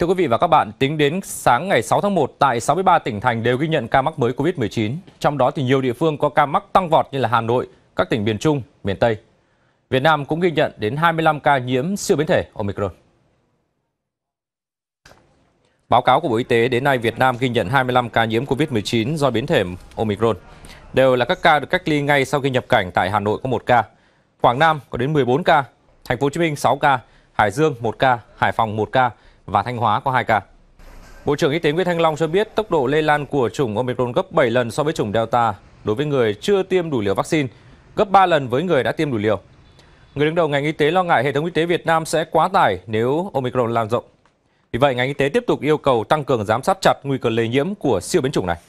Thưa quý vị và các bạn, tính đến sáng ngày 6 tháng 1 tại 63 tỉnh thành đều ghi nhận ca mắc mới Covid-19, trong đó thì nhiều địa phương có ca mắc tăng vọt như là Hà Nội, các tỉnh miền Trung, miền Tây. Việt Nam cũng ghi nhận đến 25 ca nhiễm siêu biến thể Omicron. Báo cáo của Bộ Y tế đến nay Việt Nam ghi nhận 25 ca nhiễm Covid-19 do biến thể Omicron. Đều là các ca được cách ly ngay sau khi nhập cảnh tại Hà Nội có 1 ca, Quảng Nam có đến 14 ca, Thành phố Hồ Chí Minh 6 ca, Hải Dương 1 ca, Hải Phòng 1 ca, và Thanh Hóa có 2 ca. Bộ trưởng Y tế Nguyễn Thanh Long cho biết tốc độ lây lan của chủng Omicron gấp 7 lần so với chủng Delta đối với người chưa tiêm đủ liều vaccine, gấp 3 lần với người đã tiêm đủ liều. Người đứng đầu ngành y tế lo ngại hệ thống y tế Việt Nam sẽ quá tải nếu Omicron lan rộng. Vì vậy, ngành y tế tiếp tục yêu cầu tăng cường giám sát chặt nguy cơ lây nhiễm của siêu biến chủng này.